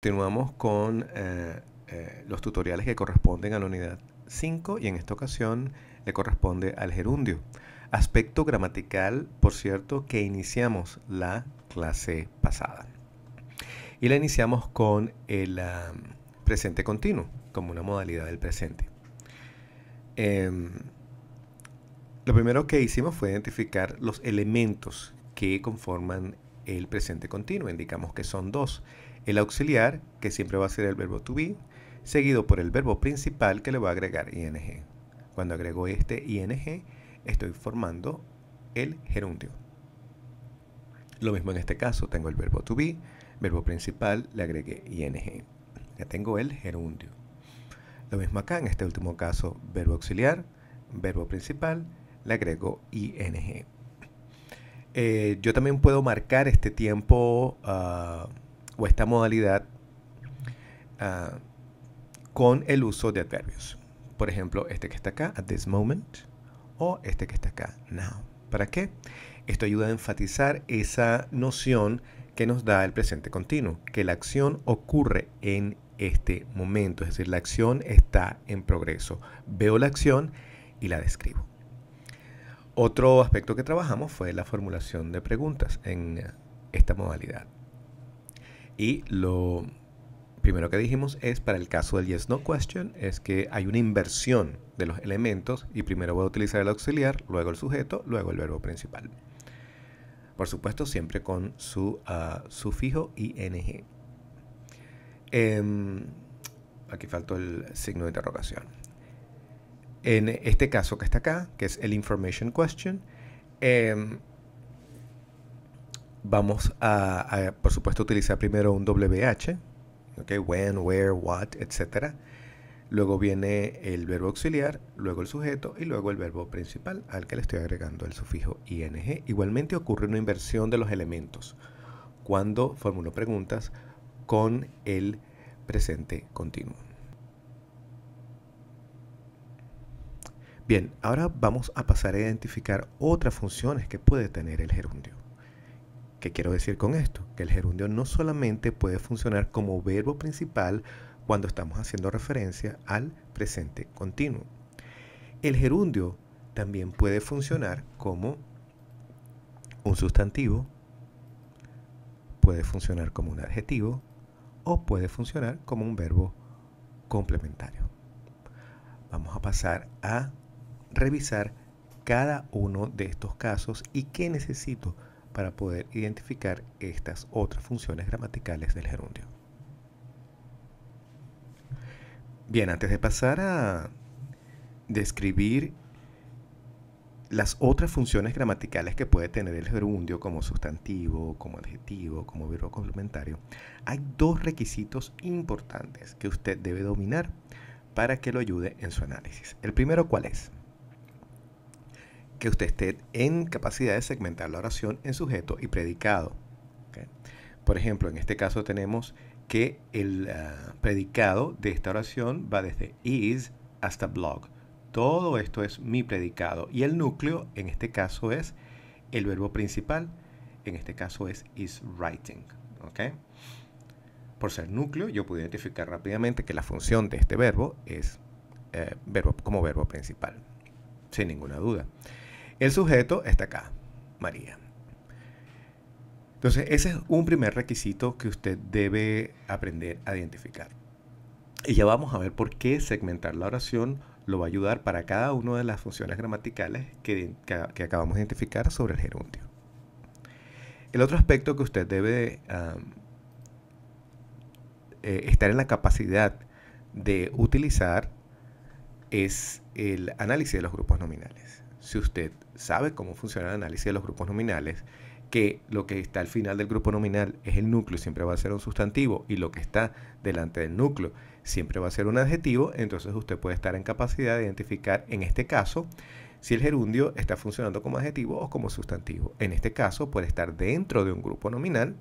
Continuamos con eh, eh, los tutoriales que corresponden a la unidad 5 y en esta ocasión le corresponde al gerundio. Aspecto gramatical, por cierto, que iniciamos la clase pasada. Y la iniciamos con el presente continuo, como una modalidad del presente. Em, lo primero que hicimos fue identificar los elementos que conforman el presente continuo. Indicamos que son dos el auxiliar, que siempre va a ser el verbo to be, seguido por el verbo principal que le va a agregar ing. Cuando agrego este ing, estoy formando el gerundio. Lo mismo en este caso, tengo el verbo to be, verbo principal, le agregué ing. Ya tengo el gerundio. Lo mismo acá, en este último caso, verbo auxiliar, verbo principal, le agrego ing. Eh, yo también puedo marcar este tiempo ah, o esta modalidad ah, con el uso de adverbios. Por ejemplo, este que está acá, at this moment, o este que está acá, now. ¿Para qué? Esto ayuda a enfatizar esa noción que nos da el presente continuo, que la acción ocurre en este momento, es decir, la acción está en progreso. Veo la acción y la describo. Otro aspecto que trabajamos fue la formulación de preguntas en ah, esta modalidad. Y lo primero que dijimos es para el caso del yes no question es que hay una inversión de los elementos y primero voy a utilizar el auxiliar, luego el sujeto, luego el verbo principal. Por supuesto, siempre con su ah, sufijo ing. Em, aquí faltó el signo de interrogación. En este caso que está acá, que es el information question, em, Vamos a, por supuesto, utilizar primero un WH, okay, when, where, what, etc. Luego viene el verbo auxiliar, luego el sujeto y luego el verbo principal al que le estoy agregando el sufijo ing. Igualmente ocurre una inversión de los elementos cuando formulo preguntas con el presente continuo. Bien, ahora vamos a pasar a identificar otras funciones que puede tener el gerundio. ¿Qué quiero decir con esto? Que el gerundio no solamente puede funcionar como verbo principal cuando estamos haciendo referencia al presente continuo. El gerundio también puede funcionar como un sustantivo, puede funcionar como un adjetivo o puede funcionar como un verbo complementario. Vamos a pasar a revisar cada uno de estos casos y qué necesito para poder identificar estas otras funciones gramaticales del gerundio. Bien, antes de pasar a describir las otras funciones gramaticales que puede tener el gerundio como sustantivo, como adjetivo, como verbo complementario, hay dos requisitos importantes que usted debe dominar para que lo ayude en su análisis. El primero, ¿cuál es? que usted esté en capacidad de segmentar la oración en sujeto y predicado. Por ejemplo, en este caso tenemos que el ah, predicado de esta oración va desde is hasta blog. Todo esto es mi predicado y el núcleo en este caso es el verbo principal, en este caso es is writing. Por ser núcleo, yo puedo identificar rápidamente que la función de este verbo es eh, verbo, como verbo principal, sin ninguna duda. El sujeto está acá, María. Entonces, ese es un primer requisito que usted debe aprender a identificar. Y ya vamos a ver por qué segmentar la oración lo va a ayudar para cada una de las funciones gramaticales que, acabamos de identificar sobre el gerundio. El otro aspecto que usted debe eh, estar en la capacidad de utilizar es el análisis de los grupos nominales si usted sabe cómo funciona el análisis de los grupos nominales, que lo que está al final del grupo nominal es el núcleo, siempre va a ser un sustantivo, y lo que está delante del núcleo siempre va a ser un adjetivo, entonces usted puede estar en capacidad de identificar, en este caso, si el gerundio está funcionando como adjetivo o como sustantivo. En este caso, puede estar dentro de un grupo nominal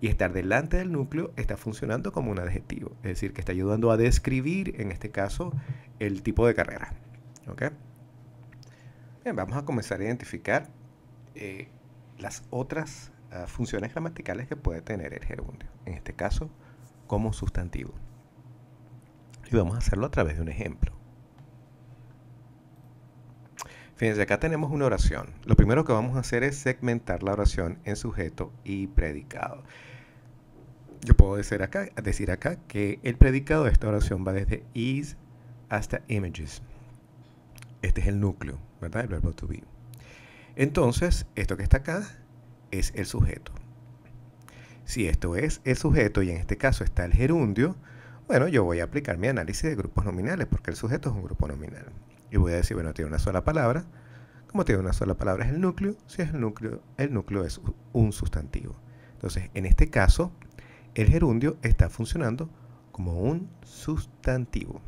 y estar delante del núcleo está funcionando como un adjetivo, es decir, que está ayudando a describir, en este caso, el tipo de carrera. Bien, vamos a comenzar a identificar eh, las otras ah, funciones gramaticales que puede tener el gerundio, en este caso como sustantivo. Y vamos a hacerlo a través de un ejemplo. Fíjense, acá tenemos una oración. Lo primero que vamos a hacer es segmentar la oración en sujeto y predicado. Yo puedo decir acá, decir acá que el predicado de esta oración va desde is hasta images. Este es el núcleo, to be. Entonces, esto que está acá es el sujeto. Si esto es el sujeto y en este caso está el gerundio, bueno, yo voy a aplicar mi análisis de grupos nominales porque el sujeto es un grupo nominal. Y voy a decir, bueno, tiene una sola palabra. Como tiene una sola palabra es el núcleo. Si es el núcleo, el núcleo es un sustantivo. Entonces, en este caso, el gerundio está funcionando como un sustantivo.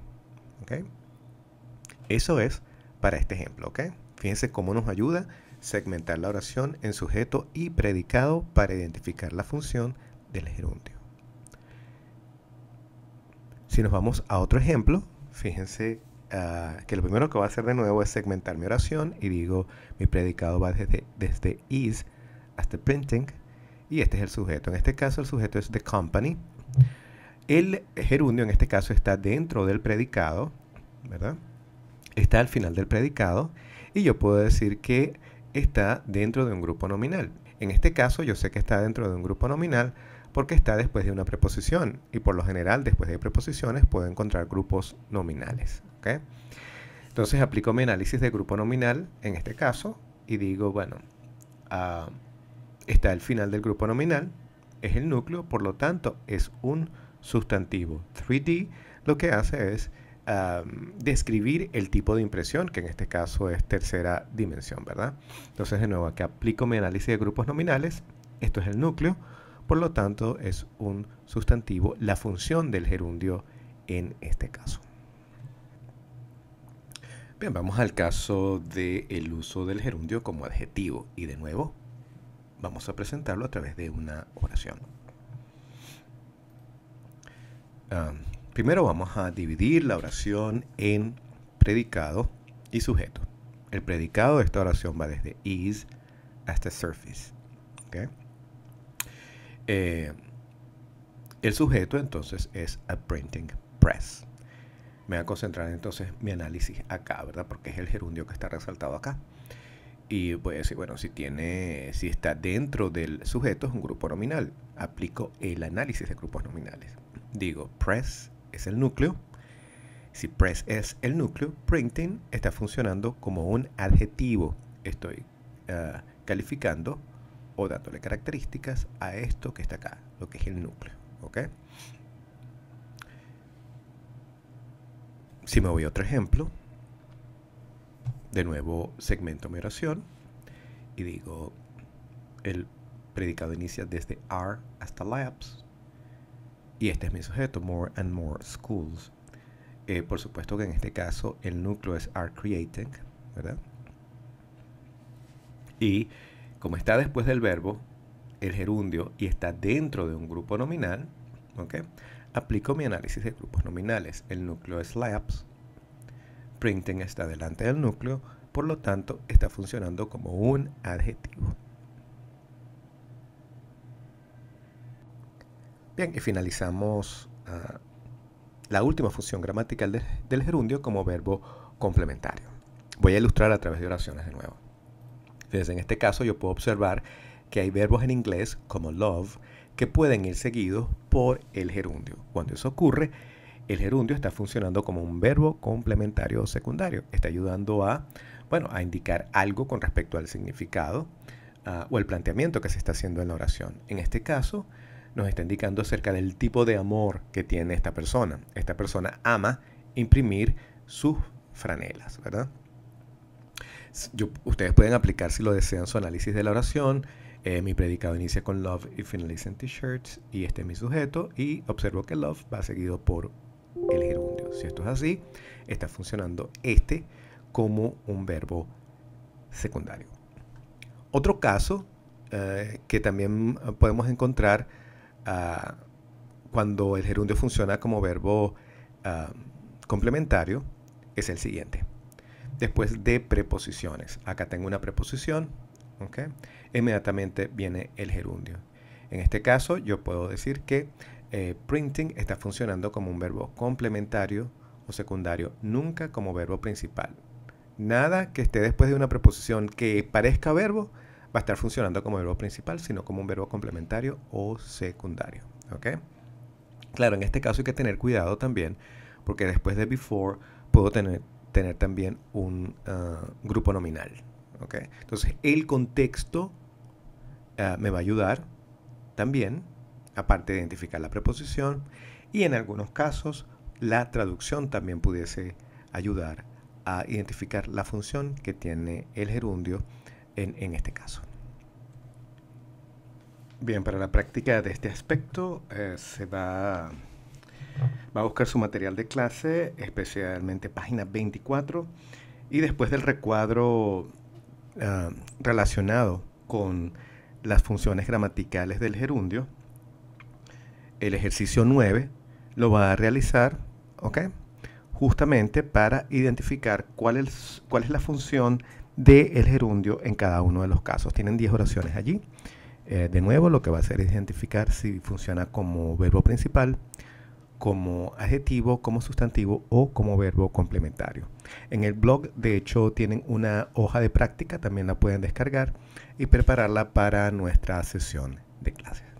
Eso es para este ejemplo, ¿ok? Fíjense cómo nos ayuda segmentar la oración en sujeto y predicado para identificar la función del gerundio. Si nos vamos a otro ejemplo, fíjense ah, que lo primero que va a hacer de nuevo es segmentar mi oración y digo mi predicado va desde, desde is hasta printing y este es el sujeto. En este caso el sujeto es the company. El gerundio en este caso está dentro del predicado, ¿verdad? está al final del predicado y yo puedo decir que está dentro de un grupo nominal. En este caso yo sé que está dentro de un grupo nominal porque está después de una preposición y por lo general después de preposiciones puedo encontrar grupos nominales. Entonces aplico mi análisis de grupo nominal en este caso y digo, bueno, ah, está al final del grupo nominal, es el núcleo, por lo tanto es un sustantivo. 3D lo que hace es describir el tipo de impresión, que en este caso es tercera dimensión, ¿verdad? Entonces, de nuevo, aquí aplico mi análisis de grupos nominales. Esto es el núcleo, por lo tanto, es un sustantivo, la función del gerundio en este caso. Bien, vamos al caso del el uso del gerundio como adjetivo y de nuevo vamos a presentarlo a través de una oración. Primero vamos a dividir la oración en predicado y sujeto. El predicado de esta oración va desde is hasta surface. Eh, el sujeto entonces es a printing press. Me voy a concentrar entonces mi análisis acá, ¿verdad? Porque es el gerundio que está resaltado acá. Y voy a decir, bueno, si tiene, si está dentro del sujeto es un grupo nominal. Aplico el análisis de grupos nominales. Digo press es el núcleo. Si press es el núcleo, printing está funcionando como un adjetivo. Estoy ah, calificando o dándole características a esto que está acá, lo que es el núcleo. ¿ok? Si me voy a otro ejemplo, de nuevo segmento mi oración y digo el predicado inicia desde R hasta labs y este es mi sujeto, More and More Schools. Eh, por supuesto que en este caso el núcleo es Are Creating, ¿verdad? Y como está después del verbo, el gerundio, y está dentro de un grupo nominal, ¿ok? Aplico mi análisis de grupos nominales. El núcleo es labs, printing está delante del núcleo, por lo tanto está funcionando como un adjetivo. Bien, y finalizamos ah, la última función gramatical del gerundio como verbo complementario. Voy a ilustrar a través de oraciones de nuevo. Entonces, en este caso yo puedo observar que hay verbos en inglés como love que pueden ir seguidos por el gerundio. Cuando eso ocurre, el gerundio está funcionando como un verbo complementario o secundario. Está ayudando a, bueno, a indicar algo con respecto al significado ah, o el planteamiento que se está haciendo en la oración. En este caso, nos está indicando acerca del tipo de amor que tiene esta persona. Esta persona ama imprimir sus franelas, ¿verdad? ustedes pueden aplicar si lo desean su análisis de la oración. Eh, mi predicado inicia con love y finaliza en t-shirts y este es mi sujeto y observo que love va seguido por el gerundio. Si esto es así, está funcionando este como un verbo secundario. Otro caso eh, que también eh, podemos encontrar Ah, cuando el gerundio funciona como verbo ah, complementario es el siguiente. Después de preposiciones. Acá tengo una preposición. Inmediatamente viene el gerundio. En este caso yo puedo decir que eh, printing está funcionando como un verbo complementario o secundario, nunca como verbo principal. Nada que esté después de una preposición que parezca verbo va a estar funcionando como verbo principal, sino como un verbo complementario o secundario. Claro, en este caso hay que tener cuidado también, porque después de before puedo tener, tener también un ah, grupo nominal. ok Entonces, el contexto ah, me va a ayudar también, aparte de identificar la preposición, y en algunos casos la traducción también pudiese ayudar a identificar la función que tiene el gerundio en, este caso. Bien, para la práctica de este aspecto eh, se va, a buscar su material de clase, especialmente página 24, y después del recuadro ah, relacionado con las funciones gramaticales del gerundio, el ejercicio 9 lo va a realizar, ¿ok? justamente para identificar cuál es, cuál es la función del gerundio en cada uno de los casos. Tienen 10 oraciones allí. Eh, de nuevo, lo que va a hacer es identificar si funciona como verbo principal, como adjetivo, como sustantivo o como verbo complementario. En el blog, de hecho, tienen una hoja de práctica, también la pueden descargar y prepararla para nuestra sesión de clases.